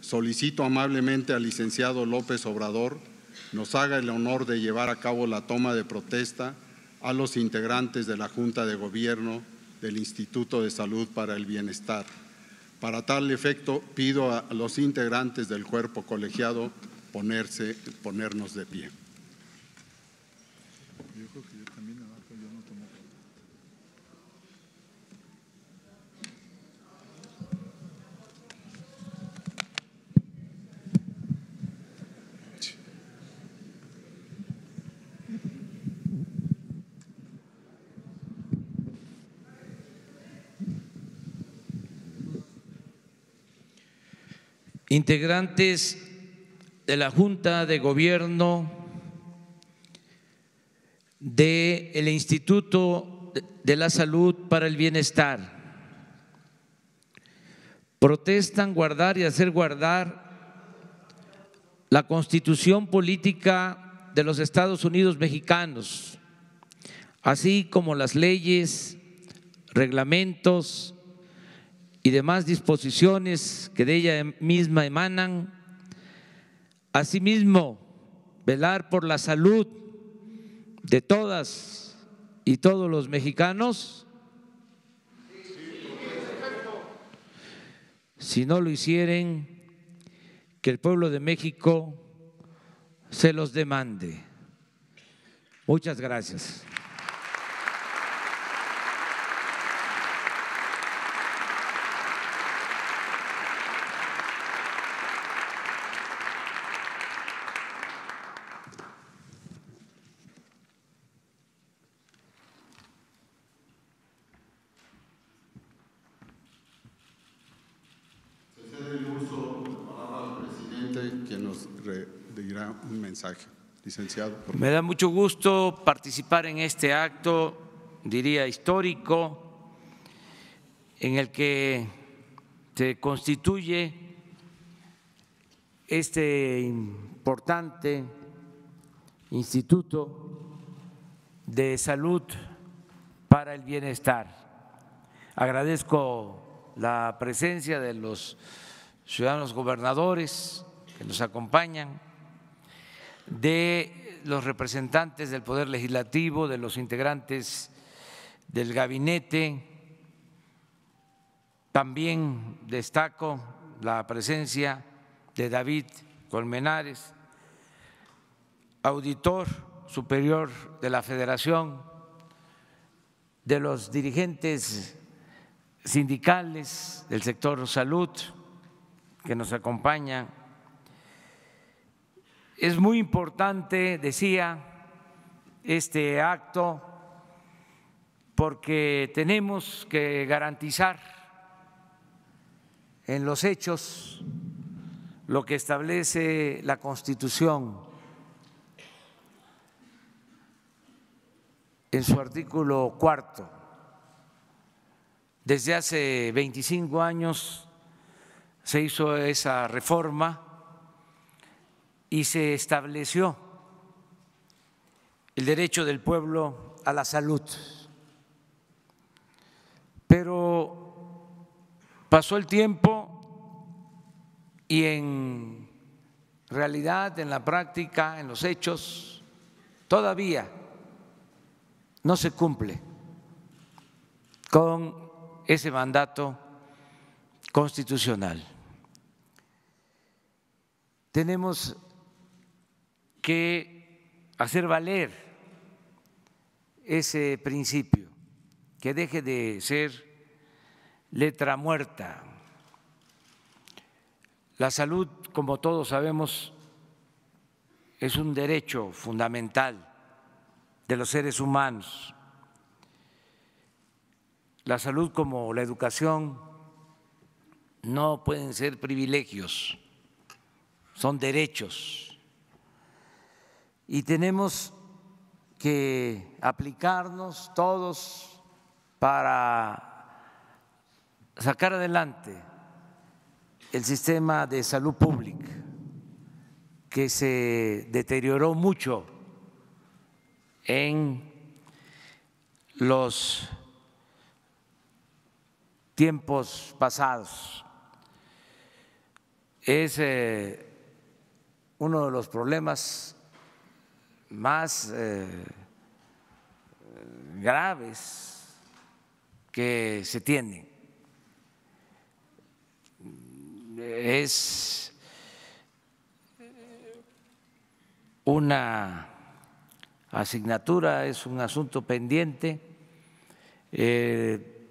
solicito amablemente al licenciado López Obrador nos haga el honor de llevar a cabo la toma de protesta a los integrantes de la Junta de Gobierno del Instituto de Salud para el Bienestar. Para tal efecto, pido a los integrantes del cuerpo colegiado ponerse, ponernos de pie. integrantes de la Junta de Gobierno del Instituto de la Salud para el Bienestar. Protestan guardar y hacer guardar la constitución política de los Estados Unidos mexicanos, así como las leyes, reglamentos, y demás disposiciones que de ella misma emanan. Asimismo, velar por la salud de todas y todos los mexicanos. Si no lo hicieren, que el pueblo de México se los demande. Muchas gracias. Licenciado. Me da mucho gusto participar en este acto, diría histórico, en el que se constituye este importante Instituto de Salud para el Bienestar. Agradezco la presencia de los ciudadanos gobernadores que nos acompañan, de los representantes del Poder Legislativo, de los integrantes del gabinete. También destaco la presencia de David Colmenares, auditor superior de la Federación, de los dirigentes sindicales del sector salud que nos acompañan es muy importante, decía, este acto porque tenemos que garantizar en los hechos lo que establece la Constitución en su artículo cuarto. Desde hace 25 años se hizo esa reforma y se estableció el derecho del pueblo a la salud. Pero pasó el tiempo y en realidad, en la práctica, en los hechos, todavía no se cumple con ese mandato constitucional. Tenemos que hacer valer ese principio, que deje de ser letra muerta. La salud, como todos sabemos, es un derecho fundamental de los seres humanos. La salud como la educación no pueden ser privilegios, son derechos y tenemos que aplicarnos todos para sacar adelante el sistema de salud pública, que se deterioró mucho en los tiempos pasados. Es eh, uno de los problemas más eh, graves que se tienen. Es una asignatura, es un asunto pendiente eh,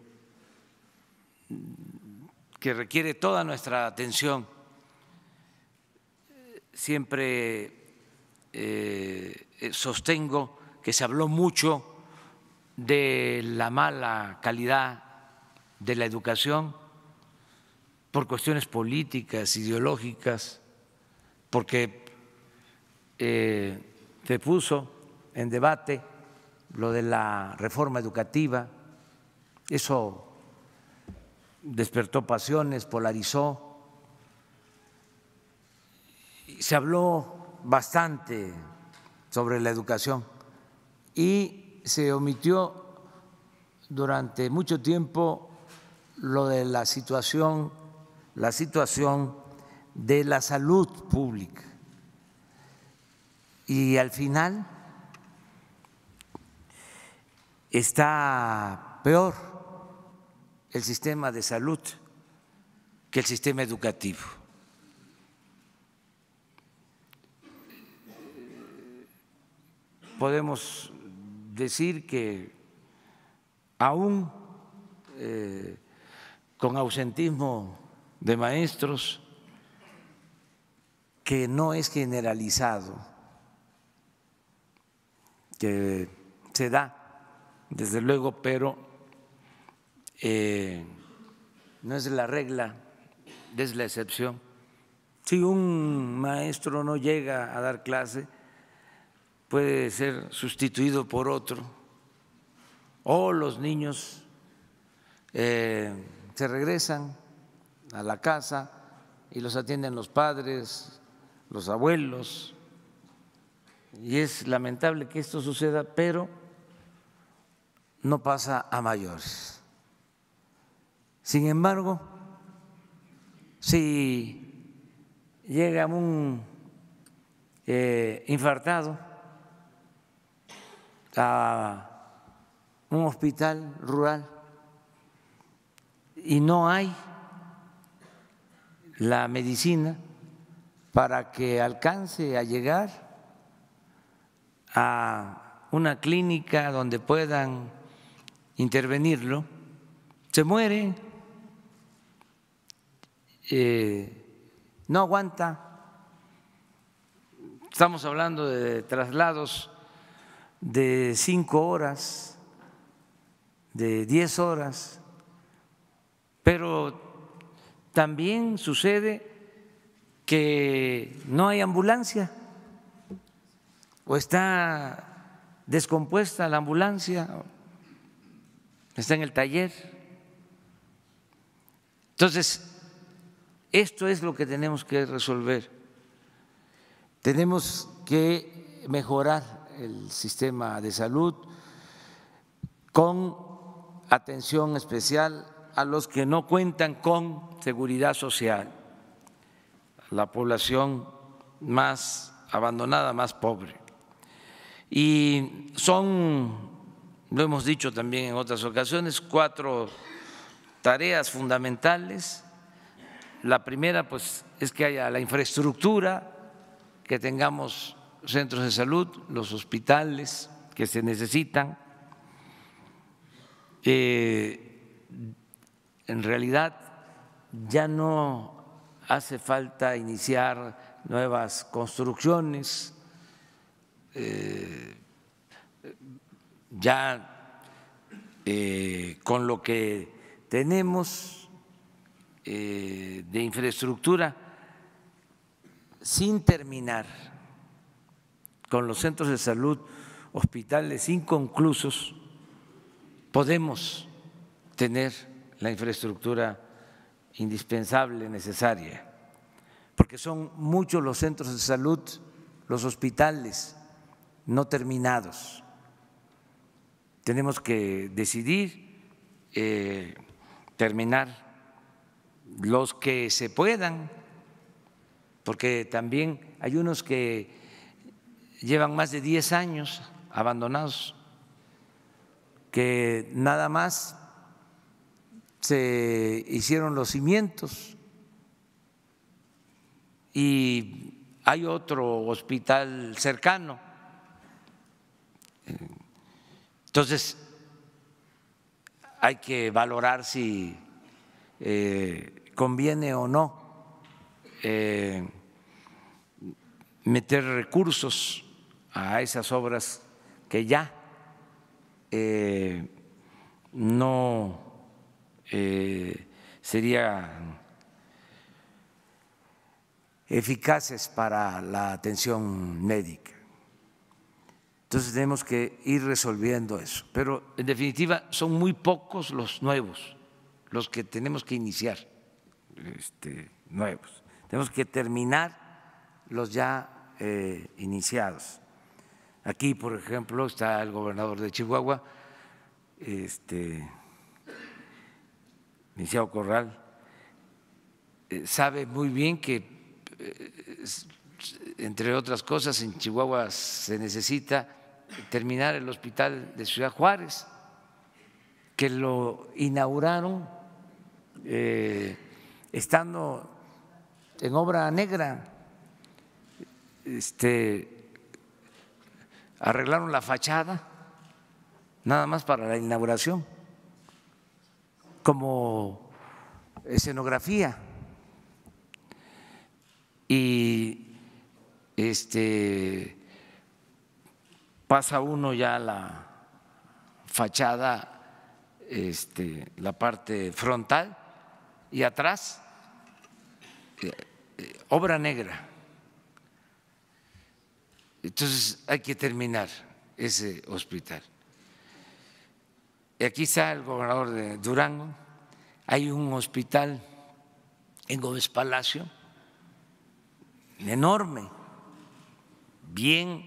que requiere toda nuestra atención. Siempre eh, eh, sostengo que se habló mucho de la mala calidad de la educación por cuestiones políticas, ideológicas, porque eh, se puso en debate lo de la reforma educativa, eso despertó pasiones, polarizó, se habló bastante sobre la educación y se omitió durante mucho tiempo lo de la situación, la situación de la salud pública. Y al final está peor el sistema de salud que el sistema educativo. podemos decir que aún eh, con ausentismo de maestros, que no es generalizado, que se da, desde luego, pero eh, no es la regla, es la excepción. Si un maestro no llega a dar clase, puede ser sustituido por otro, o los niños eh, se regresan a la casa y los atienden los padres, los abuelos, y es lamentable que esto suceda, pero no pasa a mayores. Sin embargo, si llega un eh, infartado, a un hospital rural y no hay la medicina para que alcance a llegar a una clínica donde puedan intervenirlo, se muere, eh, no aguanta. Estamos hablando de traslados de cinco horas, de diez horas, pero también sucede que no hay ambulancia o está descompuesta la ambulancia, está en el taller. Entonces, esto es lo que tenemos que resolver. Tenemos que mejorar el sistema de salud con atención especial a los que no cuentan con seguridad social, la población más abandonada, más pobre. Y son, lo hemos dicho también en otras ocasiones, cuatro tareas fundamentales. La primera, pues, es que haya la infraestructura, que tengamos centros de salud, los hospitales que se necesitan. Eh, en realidad ya no hace falta iniciar nuevas construcciones, eh, ya eh, con lo que tenemos de infraestructura sin terminar con los centros de salud, hospitales inconclusos, podemos tener la infraestructura indispensable, necesaria, porque son muchos los centros de salud, los hospitales no terminados. Tenemos que decidir eh, terminar los que se puedan, porque también hay unos que llevan más de 10 años abandonados, que nada más se hicieron los cimientos y hay otro hospital cercano. Entonces, hay que valorar si eh, conviene o no eh, meter recursos a esas obras que ya eh, no eh, serían eficaces para la atención médica. Entonces tenemos que ir resolviendo eso. Pero en definitiva son muy pocos los nuevos, los que tenemos que iniciar, este, nuevos. Tenemos que terminar los ya eh, iniciados. Aquí, por ejemplo, está el gobernador de Chihuahua, este, Corral, eh, sabe muy bien que, eh, entre otras cosas, en Chihuahua se necesita terminar el hospital de Ciudad Juárez, que lo inauguraron eh, estando en obra negra. Este, arreglaron la fachada, nada más para la inauguración, como escenografía. Y este pasa uno ya la fachada, este, la parte frontal y atrás, eh, eh, obra negra entonces hay que terminar ese hospital. Aquí está el gobernador de Durango, hay un hospital en Gómez Palacio, enorme, bien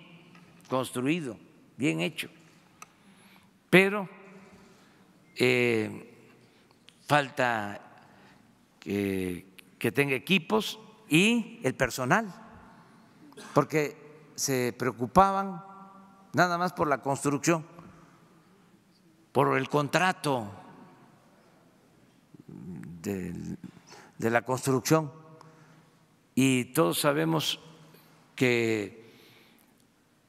construido, bien hecho, pero eh, falta que, eh, que tenga equipos y el personal, porque se preocupaban nada más por la construcción, por el contrato de, la construcción. Y todos sabemos que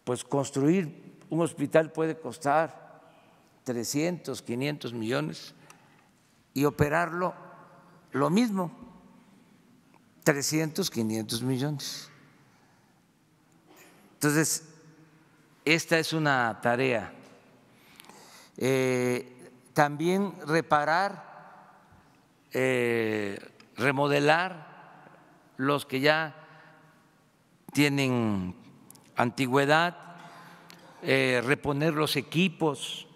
pues construir un hospital puede costar 300, 500 millones y operarlo lo mismo, 300, 500 millones. Entonces, esta es una tarea. Eh, también reparar, eh, remodelar los que ya tienen antigüedad, eh, reponer los equipos.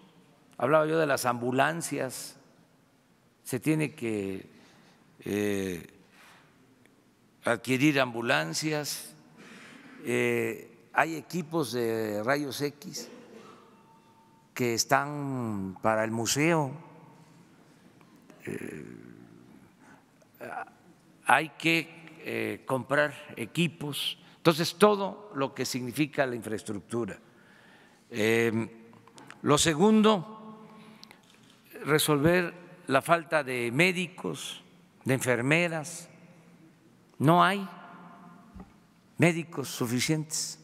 Hablaba yo de las ambulancias. Se tiene que adquirir ambulancias hay equipos de rayos X que están para el museo. Eh, hay que eh, comprar equipos. Entonces, todo lo que significa la infraestructura. Em, lo segundo, resolver la falta de médicos, de enfermeras. No hay médicos suficientes.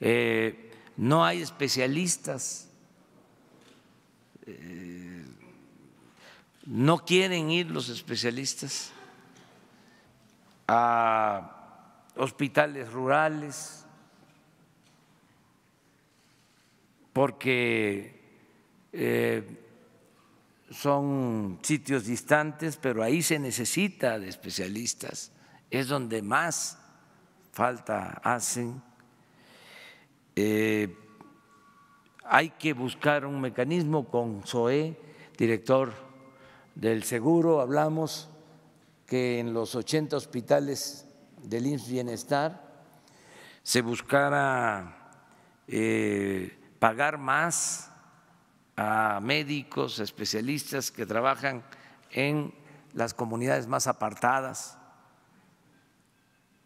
Eh, no hay especialistas, eh, no quieren ir los especialistas a hospitales rurales porque eh, son sitios distantes, pero ahí se necesita de especialistas, es donde más falta hacen eh, hay que buscar un mecanismo con SOE, director del seguro, hablamos que en los 80 hospitales del IMSS Bienestar se buscara eh, pagar más a médicos, especialistas que trabajan en las comunidades más apartadas,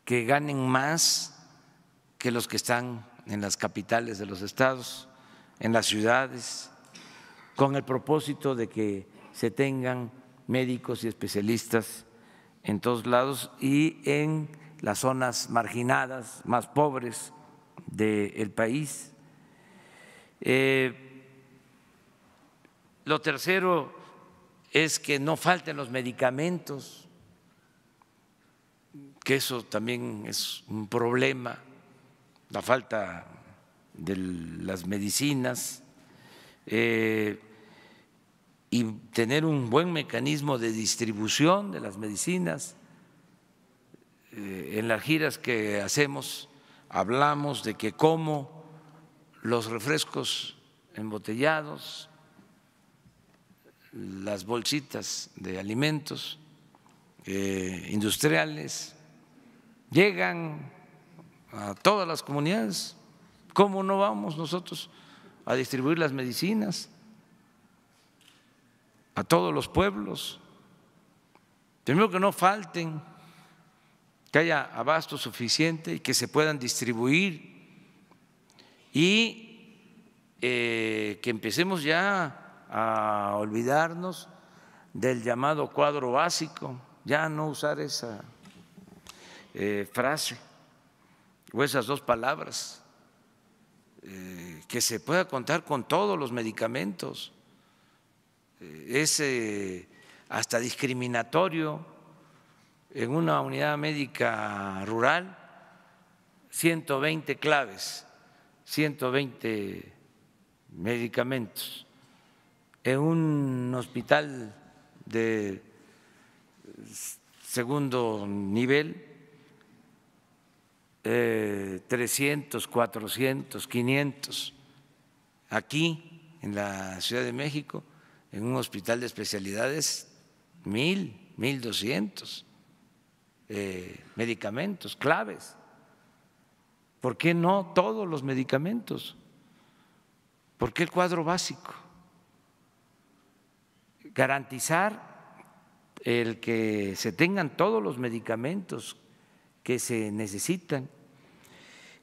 que ganen más que los que están en las capitales de los estados, en las ciudades, con el propósito de que se tengan médicos y especialistas en todos lados y en las zonas marginadas, más pobres del país. Eh, lo tercero es que no falten los medicamentos, que eso también es un problema la falta de las medicinas eh, y tener un buen mecanismo de distribución de las medicinas. Eh, en las giras que hacemos hablamos de que como los refrescos embotellados, las bolsitas de alimentos eh, industriales, llegan a todas las comunidades. ¿Cómo no vamos nosotros a distribuir las medicinas a todos los pueblos? Primero que no falten, que haya abasto suficiente y que se puedan distribuir y eh, que empecemos ya a olvidarnos del llamado cuadro básico, ya no usar esa eh, frase o esas dos palabras, eh, que se pueda contar con todos los medicamentos. Eh, es hasta discriminatorio en una unidad médica rural, 120 claves, 120 medicamentos. En un hospital de segundo nivel, 300, 400, 500 aquí en la Ciudad de México, en un hospital de especialidades, mil, mil doscientos eh, medicamentos claves. ¿Por qué no todos los medicamentos? ¿Por qué el cuadro básico? Garantizar el que se tengan todos los medicamentos que se necesitan.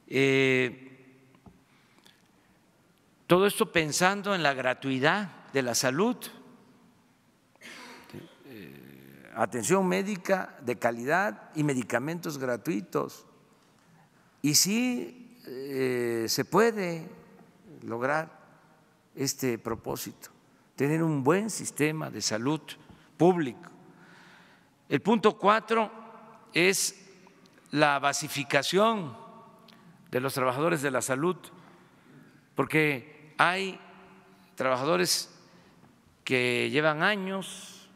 Eh, todo esto pensando en la gratuidad de la salud, eh, atención médica de calidad y medicamentos gratuitos. Y sí eh, se puede lograr este propósito, tener un buen sistema de salud público. El punto cuatro es la basificación de los trabajadores de la salud, porque hay trabajadores que llevan años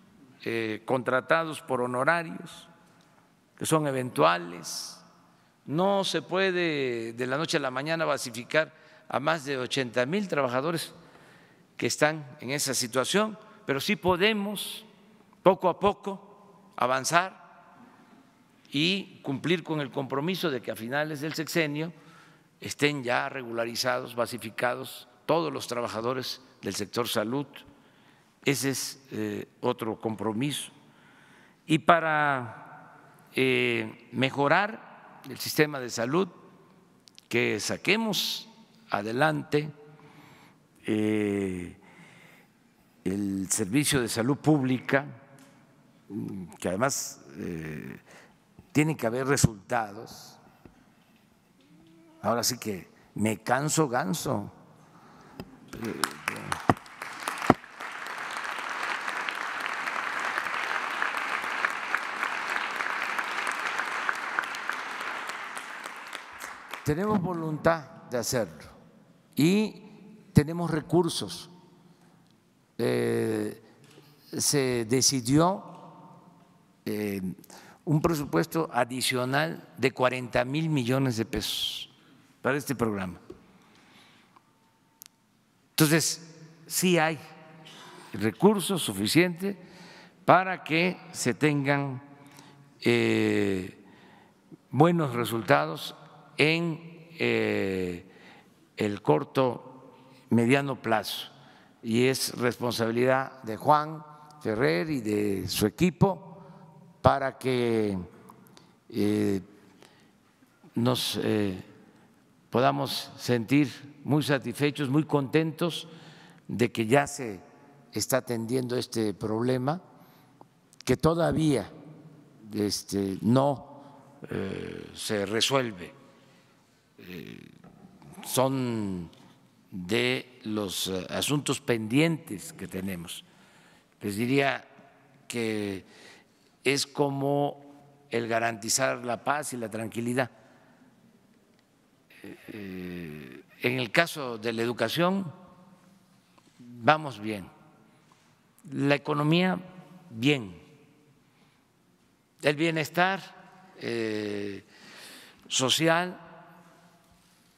eh, contratados por honorarios, que son eventuales. No se puede de la noche a la mañana basificar a más de 80 mil trabajadores que están en esa situación, pero sí podemos poco a poco avanzar y cumplir con el compromiso de que a finales del sexenio estén ya regularizados, basificados todos los trabajadores del sector salud. Ese es eh, otro compromiso. Y para eh, mejorar el sistema de salud, que saquemos adelante eh, el servicio de salud pública, que además tiene que haber resultados. Ahora sí que me canso ganso. Tenemos voluntad de hacerlo y tenemos recursos. Eh, se decidió eh, un presupuesto adicional de 40 mil millones de pesos para este programa. Entonces, sí hay recursos suficientes para que se tengan eh, buenos resultados en eh, el corto, mediano plazo. Y es responsabilidad de Juan Ferrer y de su equipo para que eh, nos eh, podamos sentir muy satisfechos, muy contentos de que ya se está atendiendo este problema, que todavía este, no eh, se resuelve. son de los asuntos pendientes que tenemos. Les diría que es como el garantizar la paz y la tranquilidad. Eh, en el caso de la educación, vamos bien. La economía, bien. El bienestar eh, social,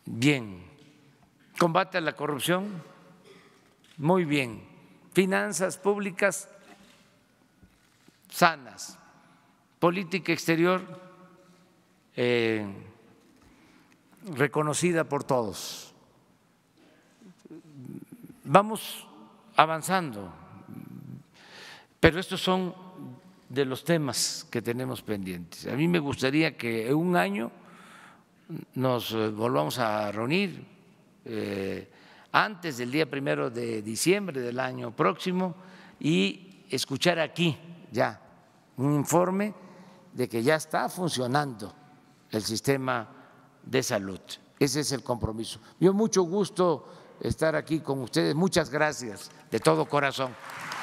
bien. Combate a la corrupción, muy bien. Finanzas públicas, sanas, política exterior eh, reconocida por todos. Vamos avanzando, pero estos son de los temas que tenemos pendientes. A mí me gustaría que en un año nos eh, volvamos a reunir eh, antes del día primero de diciembre del año próximo y escuchar aquí ya un informe de que ya está funcionando el sistema de salud. Ese es el compromiso. Yo mucho gusto estar aquí con ustedes. Muchas gracias de todo corazón.